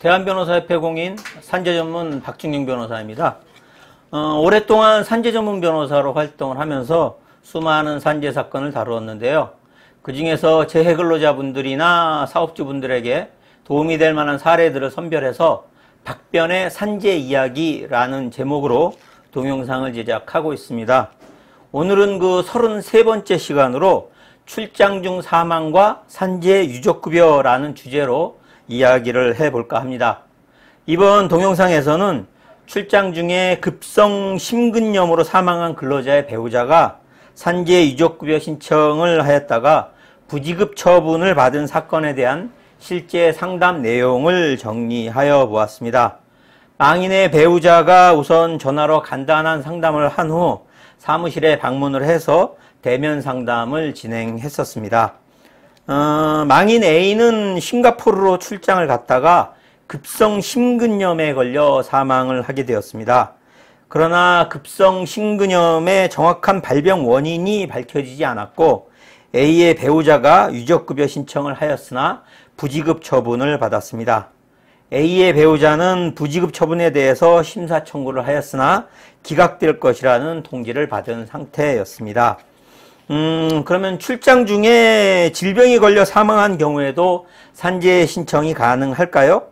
대한변호사협회 공인 산재전문 박중경 변호사입니다. 어, 오랫동안 산재전문 변호사로 활동을 하면서 수많은 산재 사건을 다루었는데요. 그 중에서 재해 근로자분들이나 사업주분들에게 도움이 될 만한 사례들을 선별해서 박변의 산재 이야기라는 제목으로 동영상을 제작하고 있습니다. 오늘은 그 33번째 시간으로 출장 중 사망과 산재 유족급여라는 주제로 이야기를 해볼까 합니다. 이번 동영상에서는 출장 중에 급성 심근염으로 사망한 근로자의 배우자가 산재 유족급여 신청을 하였다가 부지급 처분을 받은 사건에 대한 실제 상담 내용을 정리하여 보았습니다. 망인의 배우자가 우선 전화로 간단한 상담을 한 후 사무실에 방문을 해서 대면 상담을 진행했었습니다. 어, 망인 A는 싱가포르로 출장을 갔다가 급성 심근염에 걸려 사망을 하게 되었습니다. 그러나 급성 심근염의 정확한 발병 원인이 밝혀지지 않았고 A의 배우자가 유족급여 신청을 하였으나 부지급 처분을 받았습니다. A의 배우자는 부지급 처분에 대해서 심사 청구를 하였으나 기각될 것이라는 통지를 받은 상태였습니다. 음, 그러면 출장 중에 질병이 걸려 사망한 경우에도 산재 신청이 가능할까요?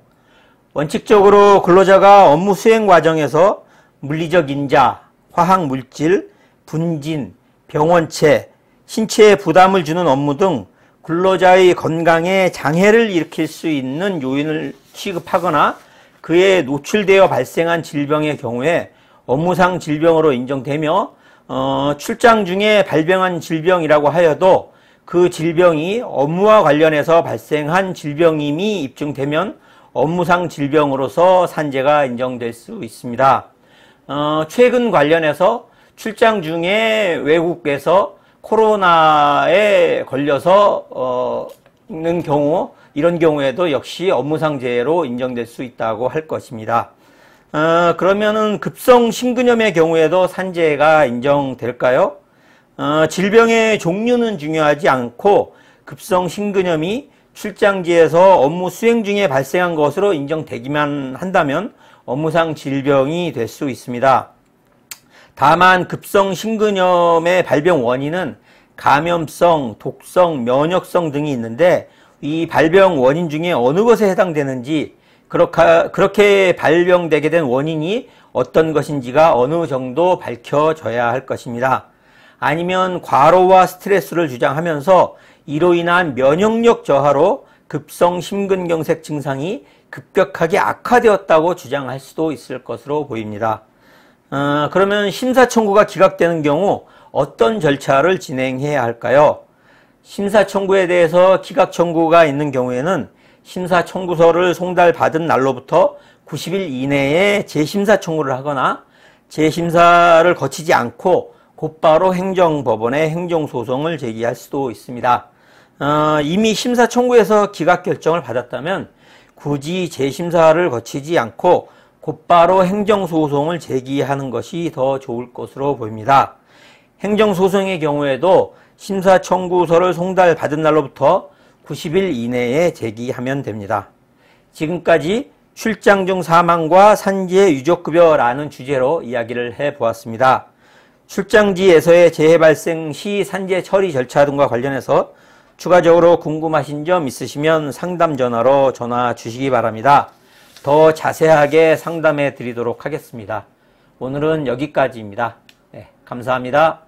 원칙적으로 근로자가 업무 수행 과정에서 물리적 인자, 화학 물질, 분진, 병원체, 신체에 부담을 주는 업무 등 근로자의 건강에 장애를 일으킬 수 있는 요인을 취급하거나 그에 노출되어 발생한 질병의 경우에 업무상 질병으로 인정되며 어, 출장 중에 발병한 질병이라고 하여도 그 질병이 업무와 관련해서 발생한 질병임이 입증되면 업무상 질병으로서 산재가 인정될 수 있습니다. 어, 최근 관련해서 출장 중에 외국에서 코로나에 걸려서 어, 있는 경우 이런 경우에도 역시 업무상재해로 인정될 수 있다고 할 것입니다. 어, 그러면은 급성 심근염의 경우에도 산재가 인정될까요? 어, 질병의 종류는 중요하지 않고 급성 심근염이 출장지에서 업무 수행 중에 발생한 것으로 인정되기만 한다면 업무상 질병이 될 수 있습니다. 다만 급성 심근염의 발병 원인은 감염성, 독성, 면역성 등이 있는데 이 발병 원인 중에 어느 것에 해당되는지 그렇게, 그렇게 발병되게 된 원인이 어떤 것인지가 어느 정도 밝혀져야 할 것입니다. 아니면 과로와 스트레스를 주장하면서 이로 인한 면역력 저하로 급성 심근경색 증상이 급격하게 악화되었다고 주장할 수도 있을 것으로 보입니다. 어, 그러면 심사청구가 기각되는 경우 어떤 절차를 진행해야 할까요? 심사청구에 대해서 기각청구가 있는 경우에는 심사 청구서를 송달받은 날로부터 90일 이내에 재심사 청구를 하거나 재심사를 거치지 않고 곧바로 행정법원에 행정소송을 제기할 수도 있습니다. 어, 이미 심사 청구에서 기각 결정을 받았다면 굳이 재심사를 거치지 않고 곧바로 행정소송을 제기하는 것이 더 좋을 것으로 보입니다. 행정소송의 경우에도 심사청구서를 송달받은 날로부터 90일 이내에 제기하면 됩니다. 지금까지 출장중 사망과 산재 유족급여라는 주제로 이야기를 해보았습니다. 출장지에서의 재해 발생 시 산재 처리 절차 등과 관련해서 추가적으로 궁금하신 점 있으시면 상담 전화로 전화 주시기 바랍니다. 더 자세하게 상담해 드리도록 하겠습니다. 오늘은 여기까지입니다. 네, 감사합니다.